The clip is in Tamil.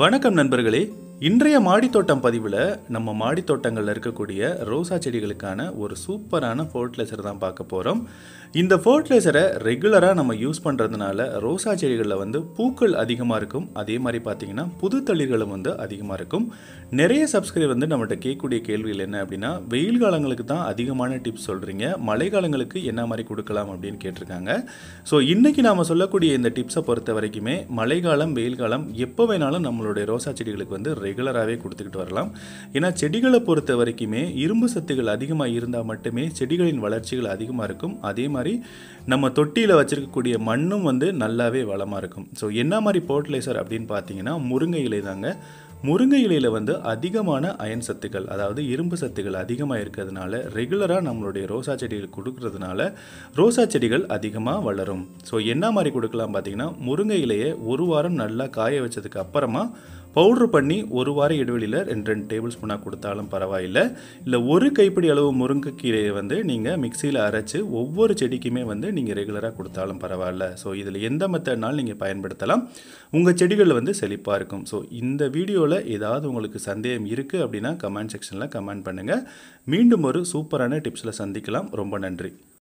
வணக்கம் நண்பர்களே இன்றைய மாடித்தோட்டம் பதிவில் நம்ம மாடித்தோட்டங்களில் இருக்கக்கூடிய ரோசா செடிகளுக்கான ஒரு சூப்பரான ஃபர்டிலைசர் தான் பார்க்க போகிறோம் இந்த ஃபர்டிலைசரை ரெகுலராக நம்ம யூஸ் பண்ணுறதுனால ரோசா செடிகளில் வந்து பூக்கள் அதிகமாக இருக்கும் அதே மாதிரி பார்த்திங்கன்னா புது தளிர்களும் வந்து அதிகமாக இருக்கும் நிறைய சப்ஸ்கிரைப் வந்து நம்மகிட்ட கேட்கக்கூடிய கேள்விகள் என்ன அப்படின்னா வெயில் காலங்களுக்கு தான் அதிகமான டிப்ஸ் சொல்கிறீங்க மழை காலங்களுக்கு என்ன மாதிரி கொடுக்கலாம் அப்படின்னு கேட்டிருக்காங்க ஸோ இன்றைக்கி நாம் சொல்லக்கூடிய இந்த டிப்ஸை பொறுத்த வரைக்குமே மழைக்காலம் வெயில் காலம் எப்போ வேணாலும் நம்மளுடைய ரோசா செடிகளுக்கு வந்து ரெகுலராகவே கொடுத்துக்கிட்டு வரலாம் ஏன்னா செடிகளை பொறுத்த வரைக்குமே இரும்பு சத்துகள் அதிகமாக இருந்தால் மட்டுமே செடிகளின் வளர்ச்சிகள் அதிகமாக இருக்கும் அதே மாதிரி நம்ம தொட்டியில் வச்சுருக்கக்கூடிய மண்ணும் வந்து நல்லாவே வளமாக இருக்கும் ஸோ என்ன மாதிரி ஃபர்டிலைசர் அப்படின்னு பார்த்தீங்கன்னா முருங்கை இலை தாங்க முருங்கை இலையில் வந்து அதிகமான அயன் சத்துக்கள் அதாவது இரும்பு சத்துக்கள் அதிகமாக இருக்கிறதுனால ரெகுலராக நம்மளுடைய ரோசா செடிகள் கொடுக்கறதுனால ரோசா செடிகள் அதிகமாக வளரும் ஸோ என்ன மாதிரி கொடுக்கலாம் பார்த்தீங்கன்னா முருங்கை இலையை ஒரு வாரம் நல்லா காய வச்சதுக்கு அப்புறமா பவுட்ரு பண்ணி ஒரு வார இடைவெளியில் ரெண்டு ரெண்டு டேபிள் ஸ்பூனாக கொடுத்தாலும் பரவாயில்லை இல்லை ஒரு கைப்பிடி அளவு முருங்கைக்கீரையை வந்து நீங்கள் மிக்சியில் அரைச்சி ஒவ்வொரு செடிக்குமே வந்து நீங்கள் ரெகுலராக கொடுத்தாலும் பரவாயில்ல ஸோ இதில் எந்த மெத்தட்னாலும் நீங்கள் பயன்படுத்தலாம் உங்கள் செடிகளில் வந்து செழிப்பாக இருக்கும் ஸோ இந்த வீடியோவில் போல் ஏதாவது உங்களுக்கு சந்தேகம் இருக்குது அப்படின்னா கமெண்ட் செக்ஷனில் கமெண்ட் பண்ணுங்கள் மீண்டும் ஒரு சூப்பரான டிப்ஸில் சந்திக்கலாம் ரொம்ப நன்றி